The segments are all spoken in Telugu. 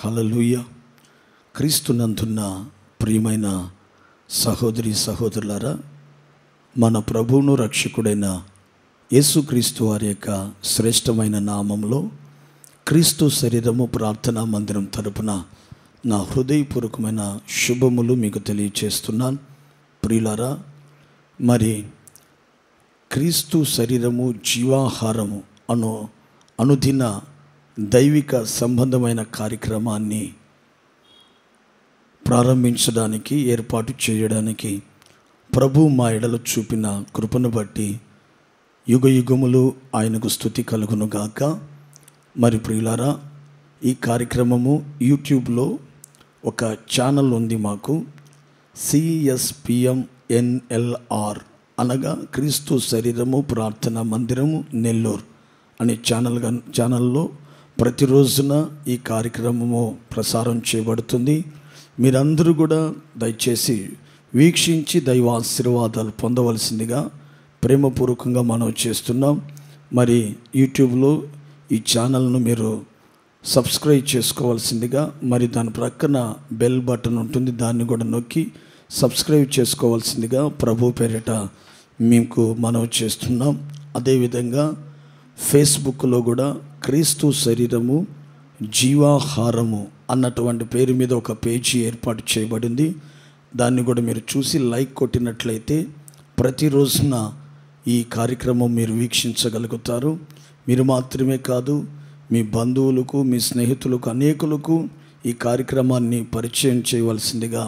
హలలుయ్య క్రీస్తు నందున్న ప్రియమైన సహోదరి సహోదరులారా మన ప్రభువును రక్షకుడైన యేసుక్రీస్తు వారి యొక్క శ్రేష్టమైన నామంలో క్రీస్తు శరీరము ప్రార్థనా మందిరం తరపున నా హృదయపూర్వకమైన శుభములు మీకు తెలియచేస్తున్నాను ప్రియులారా మరి క్రీస్తు శరీరము జీవాహారము అను అనుదిన దైవిక సంబంధమైన కార్యక్రమాన్ని ప్రారంభించడానికి ఏర్పాటు చేయడానికి ప్రభు మా ఎడలు చూపిన కృపను బట్టి యుగ యుగములు ఆయనకు స్థుతి కలుగునుగాక మరి ప్రియులారా ఈ కార్యక్రమము యూట్యూబ్లో ఒక ఛానల్ ఉంది మాకు సిఎస్పిఎంఎన్ఎల్ఆర్ అనగా క్రీస్తు శరీరము ప్రార్థన మందిరము నెల్లూరు అనే ఛానల్గా ఛానల్లో ప్రతిరోజున ఈ కార్యక్రమము ప్రసారం చేయబడుతుంది మీరందరూ కూడా దయచేసి వీక్షించి దైవ ఆశీర్వాదాలు పొందవలసిందిగా ప్రేమపూర్వకంగా మనం చేస్తున్నాం మరి యూట్యూబ్లో ఈ ఛానల్ను మీరు సబ్స్క్రైబ్ చేసుకోవాల్సిందిగా మరి దాని ప్రక్కన బెల్ బటన్ ఉంటుంది దాన్ని కూడా నొక్కి సబ్స్క్రైబ్ చేసుకోవాల్సిందిగా ప్రభు పేరిట మీకు మనవి చేస్తున్నాం అదేవిధంగా ఫేస్బుక్లో కూడా క్రీస్తు శరీరము జీవాహారము అన్నటువంటి పేరు మీద ఒక పేజీ ఏర్పాటు చేయబడింది దాన్ని కూడా మీరు చూసి లైక్ కొట్టినట్లయితే ప్రతిరోజున ఈ కార్యక్రమం మీరు వీక్షించగలుగుతారు మీరు మాత్రమే కాదు మీ బంధువులకు మీ స్నేహితులకు అనేకులకు ఈ కార్యక్రమాన్ని పరిచయం చేయవలసిందిగా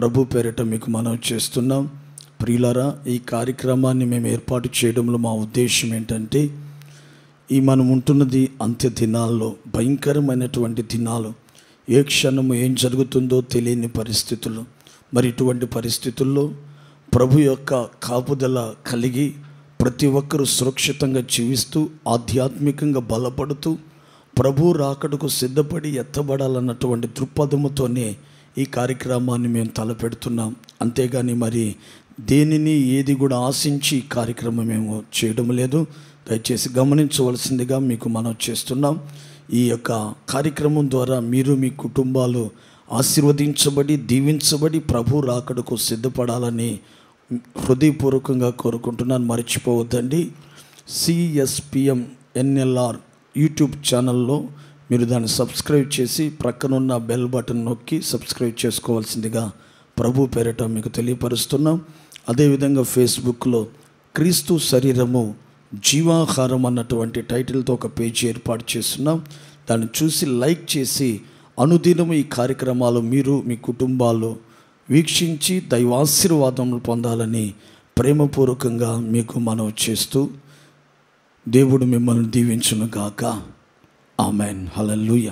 ప్రభు పేరిట మీకు మనం చేస్తున్నాం ప్రియులరా ఈ కార్యక్రమాన్ని మేము ఏర్పాటు చేయడంలో మా ఉద్దేశం ఏంటంటే ఈ మనం ఉంటున్నది అంత్య దినాల్లో భయంకరమైనటువంటి దినాలు ఏ క్షణము ఏం జరుగుతుందో తెలియని పరిస్థితులు మరి ఇటువంటి పరిస్థితుల్లో ప్రభు యొక్క కాపుదల కలిగి ప్రతి ఒక్కరూ సురక్షితంగా జీవిస్తూ ఆధ్యాత్మికంగా బలపడుతూ ప్రభు రాకడకు సిద్ధపడి ఎత్తబడాలన్నటువంటి దృక్పథముతోనే ఈ కార్యక్రమాన్ని మేము తలపెడుతున్నాం అంతేగాని మరి దేనిని ఏది కూడా ఆశించి కార్యక్రమం మేము చేయడం లేదు దయచేసి గమనించవలసిందిగా మీకు మనం చేస్తున్నాం ఈ యొక్క కార్యక్రమం ద్వారా మీరు మీ కుటుంబాలు ఆశీర్వదించబడి దీవించబడి ప్రభు రాకడకు సిద్ధపడాలని హృదయపూర్వకంగా కోరుకుంటున్నాను మర్చిపోవద్దండి సిఎస్పిఎం ఎన్ఎల్ఆర్ యూట్యూబ్ ఛానల్లో మీరు దాన్ని సబ్స్క్రైబ్ చేసి ప్రక్కనున్న బెల్ బటన్ నొక్కి సబ్స్క్రైబ్ చేసుకోవాల్సిందిగా ప్రభు పేరటం మీకు తెలియపరుస్తున్నాం అదేవిధంగా ఫేస్బుక్లో క్రీస్తు శరీరము జీవాహారం అన్నటువంటి టైటిల్తో ఒక పేజీ ఏర్పాటు చేస్తున్నాం దాన్ని చూసి లైక్ చేసి అనుదినం ఈ కార్యక్రమాలు మీరు మీ కుటుంబాలు వీక్షించి దైవాశీర్వాదములు పొందాలని ప్రేమపూర్వకంగా మీకు మనవి చేస్తూ దేవుడు మిమ్మల్ని దీవించునుగాక ఆమెన్ హలల్లుయ